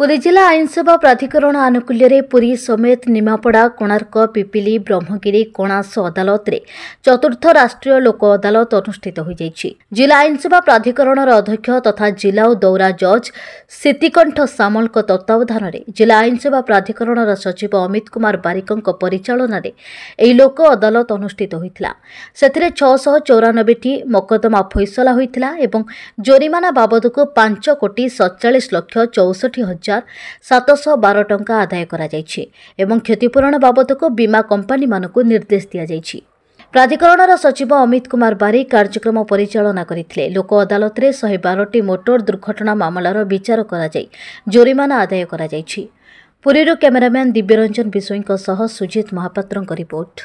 ପୁରୀ ଜିଲ୍ଲା ଆଇନସେବା ପ୍ରାଧିକରଣ ଆନୁକୂଲ୍ୟରେ ପୁରୀ ସମେତ ନିମାପଡ଼ା କୋଣାର୍କ ପିପିଲି ବ୍ରହ୍ମଗିରି କଣାସ ଅଦାଲତରେ ଚତୁର୍ଥ ରାଷ୍ଟ୍ରୀୟ ଲୋକ ଅଦାଲତ ଅନୁଷ୍ଠିତ ହୋଇଯାଇଛି ଜିଲ୍ଲା ଆଇନସେବା ପ୍ରାଧିକରଣର ଅଧ୍ୟକ୍ଷ ତଥା ଜିଲ୍ଲା ଓ ଦୌରା ଜଜ୍ ସିତିକଣ୍ଠ ସାମଲଙ୍କ ତତ୍ତ୍ୱାବଧାନରେ ଜିଲ୍ଲା ଆଇନସେବା ପ୍ରାଧିକରଣର ସଚିବ ଅମିତ କୁମାର ବାରିକଙ୍କ ପରିଚାଳନାରେ ଏହି ଲୋକ ଅଦାଲତ ଅନୁଷ୍ଠିତ ହୋଇଥିଲା ସେଥିରେ ଛଅଶହ ଚଉରାନବେଟି ମକଦ୍ଦମା ଫଇସଲା ହୋଇଥିଲା ଏବଂ ଜୋରିମାନା ବାବଦକୁ ପାଞ୍ଚ କୋଟି ସତଚାଳିଶ ଲକ୍ଷ ଚଉଷଠି ହଜାର ହଜାର ସାତଶହ ବାର ଟଙ୍କା ଆଦାୟ କରାଯାଇଛି ଏବଂ କ୍ଷତିପୂରଣ ବାବଦକୁ ବୀମା କମ୍ପାନୀମାନଙ୍କୁ ନିର୍ଦ୍ଦେଶ ଦିଆଯାଇଛି ପ୍ରାଧିକରଣର ସଚିବ ଅମିତ କୁମାର ବାରିକ କାର୍ଯ୍ୟକ୍ରମ ପରିଚାଳନା କରିଥିଲେ ଲୋକ ଅଦାଲତରେ ଶହେ ବାରଟି ମୋଟର ଦୁର୍ଘଟଣା ମାମଲାର ବିଚାର କରାଯାଇ ଜୋରିମାନା ଆଦାୟ କରାଯାଇଛି ପୁରୀରୁ କ୍ୟାମେରାମ୍ୟାନ୍ ଦିବ୍ୟରଞ୍ଜନ ବିଷୋଇଙ୍କ ସହ ସୁଜିତ ମହାପାତ୍ରଙ୍କ ରିପୋର୍ଟ